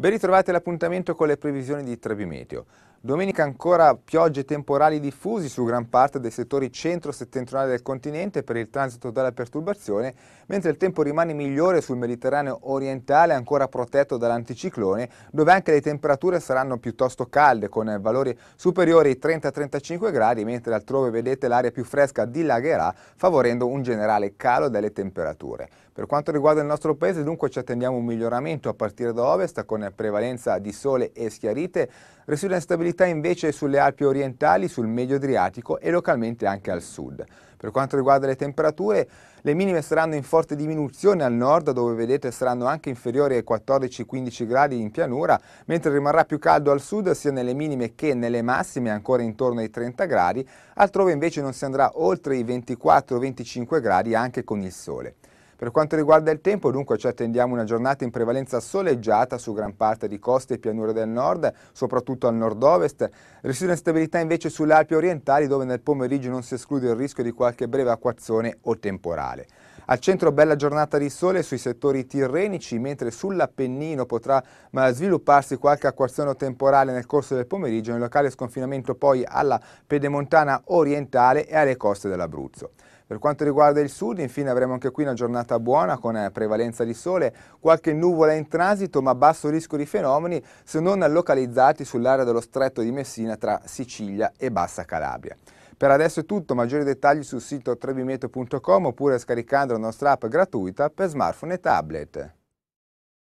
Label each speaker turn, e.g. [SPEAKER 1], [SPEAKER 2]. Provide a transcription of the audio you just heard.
[SPEAKER 1] Ben ritrovati all'appuntamento con le previsioni di Trebimeteo. Domenica ancora piogge temporali diffusi su gran parte dei settori centro-settentrionali del continente per il transito dalla perturbazione, mentre il tempo rimane migliore sul Mediterraneo orientale ancora protetto dall'anticiclone, dove anche le temperature saranno piuttosto calde con valori superiori ai 30-35 gradi, mentre altrove vedete l'aria più fresca dilagherà favorendo un generale calo delle temperature. Per quanto riguarda il nostro paese dunque ci attendiamo un miglioramento a partire da ovest con prevalenza di sole e schiarite, residuo instabilità invece sulle Alpi orientali, sul medio Adriatico e localmente anche al sud. Per quanto riguarda le temperature, le minime saranno in forte diminuzione al nord, dove vedete saranno anche inferiori ai 14-15 gradi in pianura, mentre rimarrà più caldo al sud sia nelle minime che nelle massime, ancora intorno ai 30 gradi, altrove invece non si andrà oltre i 24-25 gradi anche con il sole. Per quanto riguarda il tempo, dunque, ci attendiamo una giornata in prevalenza soleggiata su gran parte di coste e pianure del nord, soprattutto al nord-ovest. Residuo instabilità invece sulle Alpi orientali, dove nel pomeriggio non si esclude il rischio di qualche breve acquazzone o temporale. Al centro bella giornata di sole sui settori tirrenici, mentre sull'Appennino potrà svilupparsi qualche acquazzone temporale nel corso del pomeriggio, in locale sconfinamento poi alla pedemontana orientale e alle coste dell'Abruzzo. Per quanto riguarda il sud, infine avremo anche qui una giornata buona con eh, prevalenza di sole, qualche nuvola in transito ma basso rischio di fenomeni se non localizzati sull'area dello stretto di Messina tra Sicilia e Bassa Calabria. Per adesso è tutto, maggiori dettagli sul sito trebimeto.com oppure scaricando la nostra app gratuita per smartphone e tablet.